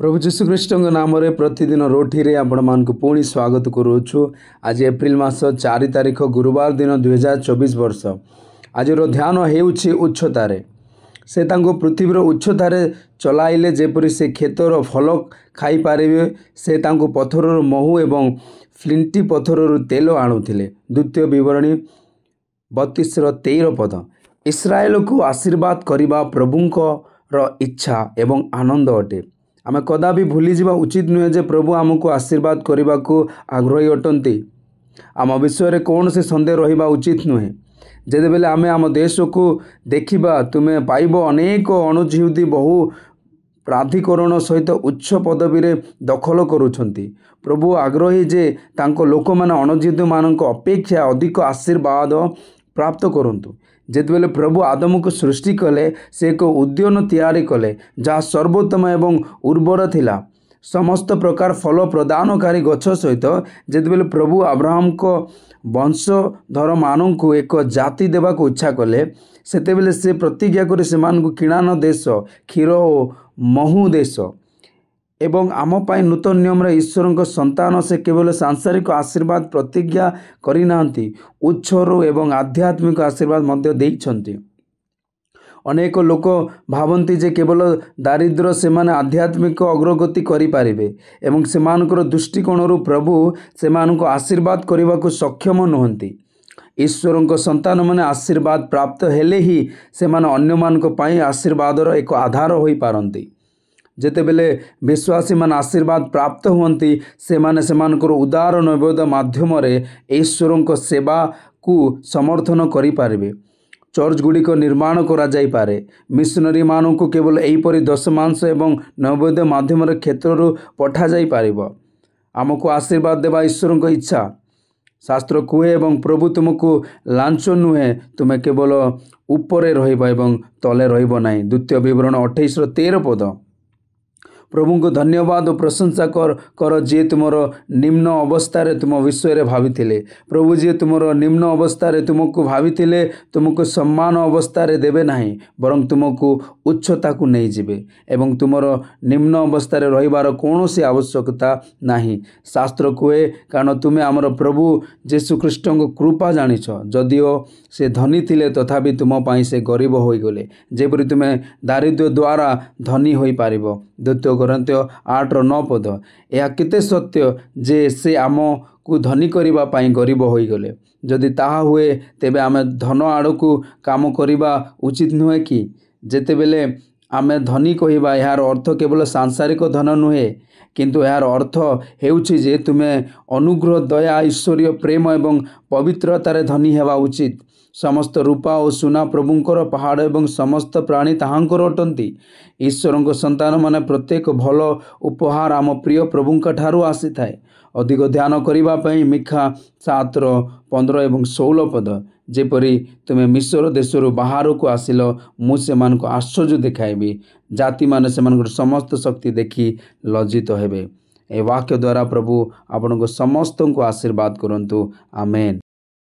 ପ୍ରଭୁ ଯୀଶୁଖ୍ରୀଷ୍ଟଙ୍କ ନାମରେ ପ୍ରତିଦିନ ରୋଟିରେ ଆପଣମାନଙ୍କୁ ପୁଣି ସ୍ୱାଗତ କରୁଅଛୁ ଆଜି ଏପ୍ରିଲ ମାସ ଚାରି ତାରିଖ ଗୁରୁବାର ଦିନ ଦୁଇହଜାର ଚବିଶ ବର୍ଷ ଆଜିର ଧ୍ୟାନ ହେଉଛି ଉଚ୍ଚତାରେ ସେ ତାଙ୍କୁ ପୃଥିବୀର ଉଚ୍ଚତାରେ ଚଲାଇଲେ ଯେପରି ସେ କ୍ଷେତର ଫଲ ଖାଇପାରିବେ ସେ ତାଙ୍କୁ ପଥରରୁ ମହୁ ଏବଂ ଫ୍ଲିଣ୍ଟି ପଥରରୁ ତେଲ ଆଣୁଥିଲେ ଦ୍ୱିତୀୟ ବିବରଣୀ ବତିଶର ତେର ପଦ ଇସ୍ରାଏଲକୁ ଆଶୀର୍ବାଦ କରିବା ପ୍ରଭୁଙ୍କର ଇଚ୍ଛା ଏବଂ ଆନନ୍ଦ ଅଟେ ଆମେ କଦାପି ଭୁଲିଯିବା ଉଚିତ ନୁହେଁ ଯେ ପ୍ରଭୁ ଆମକୁ ଆଶୀର୍ବାଦ କରିବାକୁ ଆଗ୍ରହୀ ଅଟନ୍ତି ଆମ ବିଷୟରେ କୌଣସି ସନ୍ଦେହ ରହିବା ଉଚିତ ନୁହେଁ ଯେତେବେଳେ ଆମେ ଆମ ଦେଶକୁ ଦେଖିବା ତୁମେ ପାଇବ ଅନେକ ଅଣୁଜୀବୀ ବହୁ ପ୍ରାଧିକରଣ ସହିତ ଉଚ୍ଚ ପଦବୀରେ ଦଖଲ କରୁଛନ୍ତି ପ୍ରଭୁ ଆଗ୍ରହୀ ଯେ ତାଙ୍କ ଲୋକମାନେ ଅଣଜିତୁମାନଙ୍କ ଅପେକ୍ଷା ଅଧିକ ଆଶୀର୍ବାଦ ପ୍ରାପ୍ତ କରନ୍ତୁ ଯେତେବେଳେ ପ୍ରଭୁ ଆଦମକୁ ସୃଷ୍ଟି କଲେ ସେ ଏକ ଉଦ୍ୟାନ ତିଆରି କଲେ ଯାହା ସର୍ବୋତ୍ତମ ଏବଂ ଉର୍ବର ଥିଲା ସମସ୍ତ ପ୍ରକାର ଫଳ ପ୍ରଦାନକାରୀ ଗଛ ସହିତ ଯେତେବେଳେ ପ୍ରଭୁ ଆବ୍ରାହମଙ୍କ ବଂଶଧରମାନଙ୍କୁ ଏକ ଜାତି ଦେବାକୁ ଇଚ୍ଛା କଲେ ସେତେବେଳେ ସେ ପ୍ରତିଜ୍ଞା କରି ସେମାନଙ୍କୁ କିଣାନ ଦେଶ କ୍ଷୀର ଓ ମହୁ ଦେଶ ଏବଂ ଆମ ପାଇଁ ନୂତନ ନିୟମରେ ଈଶ୍ୱରଙ୍କ ସନ୍ତାନ ସେ କେବଳ ସାଂସାରିକ ଆଶୀର୍ବାଦ ପ୍ରତିଜ୍ଞା କରିନାହାନ୍ତି ଉଚ୍ଛରୁ ଏବଂ ଆଧ୍ୟାତ୍ମିକ ଆଶୀର୍ବାଦ ମଧ୍ୟ ଦେଇଛନ୍ତି ଅନେକ ଲୋକ ଭାବନ୍ତି ଯେ କେବଳ ଦାରିଦ୍ର୍ୟ ସେମାନେ ଆଧ୍ୟାତ୍ମିକ ଅଗ୍ରଗତି କରିପାରିବେ ଏବଂ ସେମାନଙ୍କର ଦୃଷ୍ଟିକୋଣରୁ ପ୍ରଭୁ ସେମାନଙ୍କୁ ଆଶୀର୍ବାଦ କରିବାକୁ ସକ୍ଷମ ନୁହଁନ୍ତି ଈଶ୍ୱରଙ୍କ ସନ୍ତାନମାନେ ଆଶୀର୍ବାଦ ପ୍ରାପ୍ତ ହେଲେ ହିଁ ସେମାନେ ଅନ୍ୟମାନଙ୍କ ପାଇଁ ଆଶୀର୍ବାଦର ଏକ ଆଧାର ହୋଇପାରନ୍ତି ଯେତେବେଳେ ବିଶ୍ୱାସୀମାନେ ଆଶୀର୍ବାଦ ପ୍ରାପ୍ତ ହୁଅନ୍ତି ସେମାନେ ସେମାନଙ୍କର ଉଦାର ନୈବେଦ ମାଧ୍ୟମରେ ଈଶ୍ୱରଙ୍କ ସେବାକୁ ସମର୍ଥନ କରିପାରିବେ ଚର୍ଚ୍ଚ ଗୁଡ଼ିକ ନିର୍ମାଣ କରାଯାଇପାରେ ମିଶନରୀମାନଙ୍କୁ କେବଳ ଏହିପରି ଦଶ ମାଂସ ଏବଂ ନୈବେଦ ମାଧ୍ୟମରେ କ୍ଷେତ୍ରରୁ ପଠାଯାଇପାରିବ ଆମକୁ ଆଶୀର୍ବାଦ ଦେବା ଈଶ୍ୱରଙ୍କ ଇଚ୍ଛା ଶାସ୍ତ୍ର କୁହେ ଏବଂ ପ୍ରଭୁ ତୁମକୁ ଲାଞ୍ଚ ନୁହେଁ ତୁମେ କେବଳ ଉପରେ ରହିବ ଏବଂ ତଳେ ରହିବ ନାହିଁ ଦ୍ୱିତୀୟ ବିବରଣୀ ଅଠେଇଶର ତେର ପଦ ପ୍ରଭୁଙ୍କୁ ଧନ୍ୟବାଦ ଓ ପ୍ରଶଂସା କର କର ଯିଏ ତୁମର ନିମ୍ନ ଅବସ୍ଥାରେ ତୁମ ବିଷୟରେ ଭାବିଥିଲେ ପ୍ରଭୁ ଯିଏ ତୁମର ନିମ୍ନ ଅବସ୍ଥାରେ ତୁମକୁ ଭାବିଥିଲେ ତୁମକୁ ସମ୍ମାନ ଅବସ୍ଥାରେ ଦେବେ ନାହିଁ ବରଂ ତୁମକୁ ଉଚ୍ଚତାକୁ ନେଇଯିବେ ଏବଂ ତୁମର ନିମ୍ନ ଅବସ୍ଥାରେ ରହିବାର କୌଣସି ଆବଶ୍ୟକତା ନାହିଁ ଶାସ୍ତ୍ର କୁହେ କାରଣ ତୁମେ ଆମର ପ୍ରଭୁ ଯୀଶୁଖ୍ରୀଷ୍ଟଙ୍କ କୃପା ଜାଣିଛ ଯଦିଓ ସେ ଧନୀ ଥିଲେ ତଥାପି ତୁମ ପାଇଁ ସେ ଗରିବ ହୋଇଗଲେ ଯେପରି ତୁମେ ଦାରିଦ୍ର୍ୟ ଦ୍ୱାରା ଧନୀ ହୋଇପାରିବ ଦ୍ୱିତୀୟ କରନ୍ତି ଆଠର ନଅ ପଦ ଏହା କେତେ ସତ୍ୟ ଯେ ସେ ଆମକୁ ଧନୀ କରିବା ପାଇଁ ଗରିବ ହୋଇଗଲେ ଯଦି ତାହା ହୁଏ ତେବେ ଆମେ ଧନ ଆଡ଼କୁ କାମ କରିବା ଉଚିତ ନୁହେଁ କି ଯେତେବେଳେ आम धनी कह यार अर्थ केवल सांसारिक धन नुहे किंतु यार अर्थ हो तुम्हें अनुग्रह दया ऐश्वर्य प्रेम एवं पवित्रतार धनी होगा उचित समस्त रूपा और सुना प्रभुंर पहाड़ एवं समस्त प्राणी ताहर अटंती ईश्वर सतान मान प्रत्येक भल उपहार आम प्रिय प्रभु आसी थाए अधिक ध्यान करने मिखा सतर ପନ୍ଦର ଏବଂ ଷୋହଳ ପଦ ଯେପରି ତୁମେ ମିଶ୍ର ଦେଶରୁ ବାହାରକୁ ଆସିଲ ମୁଁ ସେମାନଙ୍କୁ ଆଶ୍ଚର୍ଯ୍ୟ ଦେଖାଇବି ଜାତିମାନେ ସେମାନଙ୍କର ସମସ୍ତ ଶକ୍ତି ଦେଖି ଲଜ୍ଜିତ ହେବେ ଏ ବାକ୍ୟ ଦ୍ୱାରା ପ୍ରଭୁ ଆପଣଙ୍କୁ ସମସ୍ତଙ୍କୁ ଆଶୀର୍ବାଦ କରନ୍ତୁ ଆମେନ୍